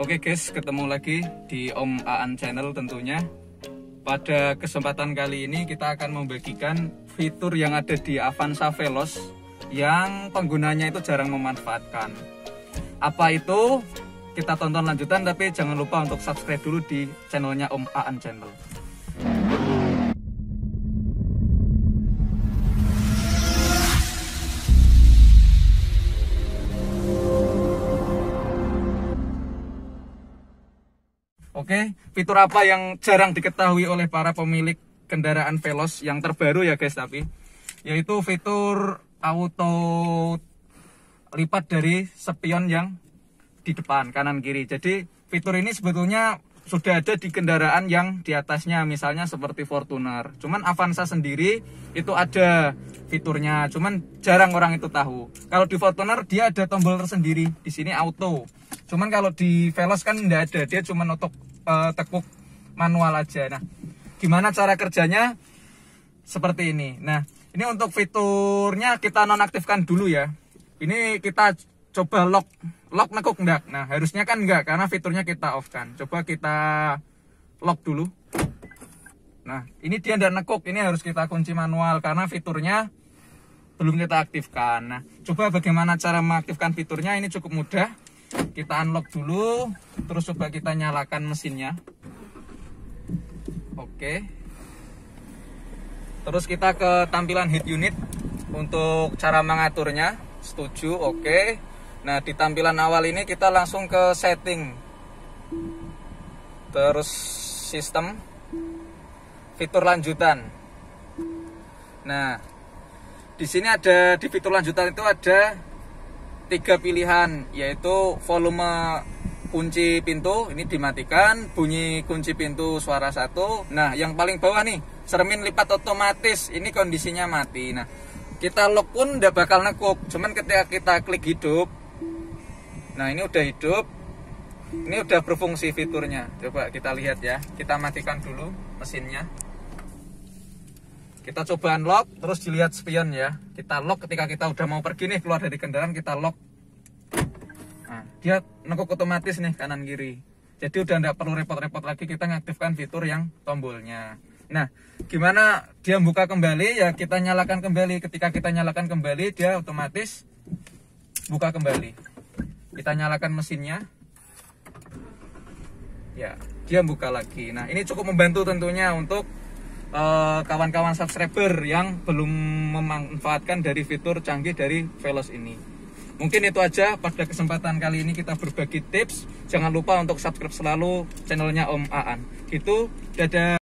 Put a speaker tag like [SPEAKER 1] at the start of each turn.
[SPEAKER 1] Oke guys, ketemu lagi di Om Aan Channel tentunya. Pada kesempatan kali ini kita akan membagikan fitur yang ada di Avanza Veloz yang penggunanya itu jarang memanfaatkan. Apa itu? Kita tonton lanjutan tapi jangan lupa untuk subscribe dulu di channelnya Om Aan Channel. Oke, okay? fitur apa yang jarang diketahui oleh para pemilik kendaraan Veloz yang terbaru ya guys tapi yaitu fitur auto lipat dari spion yang di depan kanan kiri. Jadi fitur ini sebetulnya sudah ada di kendaraan yang di atasnya misalnya seperti Fortuner. Cuman Avanza sendiri itu ada fiturnya, cuman jarang orang itu tahu. Kalau di Fortuner dia ada tombol tersendiri, di sini auto. Cuman kalau di Veloz kan tidak ada, dia cuma untuk uh, tekuk manual aja. Nah, gimana cara kerjanya? Seperti ini. Nah, ini untuk fiturnya kita nonaktifkan dulu ya. Ini kita coba lock lock nekuk enggak nah harusnya kan enggak karena fiturnya kita off kan coba kita lock dulu nah ini dia enggak nekuk ini harus kita kunci manual karena fiturnya belum kita aktifkan nah coba bagaimana cara mengaktifkan fiturnya ini cukup mudah kita unlock dulu terus coba kita nyalakan mesinnya oke terus kita ke tampilan heat unit untuk cara mengaturnya setuju oke okay. Nah di tampilan awal ini kita langsung ke setting Terus sistem Fitur lanjutan Nah di sini ada di fitur lanjutan itu ada tiga pilihan yaitu volume kunci pintu ini dimatikan bunyi kunci pintu suara satu nah yang paling bawah nih cermin lipat otomatis ini kondisinya mati nah kita lock pun udah bakal nekuk cuman ketika kita klik hidup Nah ini udah hidup, ini udah berfungsi fiturnya. Coba kita lihat ya, kita matikan dulu mesinnya. Kita coba unlock, terus dilihat spion ya. Kita lock ketika kita udah mau pergi nih keluar dari kendaraan, kita lock. Nah, dia nekuk otomatis nih kanan kiri. Jadi udah nggak perlu repot-repot lagi kita ngaktifkan fitur yang tombolnya. Nah, gimana dia buka kembali ya kita nyalakan kembali. Ketika kita nyalakan kembali dia otomatis buka kembali kita nyalakan mesinnya ya dia buka lagi nah ini cukup membantu tentunya untuk eh, kawan-kawan uh, subscriber yang belum memanfaatkan dari fitur canggih dari Velos ini mungkin itu aja pada kesempatan kali ini kita berbagi tips jangan lupa untuk subscribe selalu channelnya Om Aan itu dadah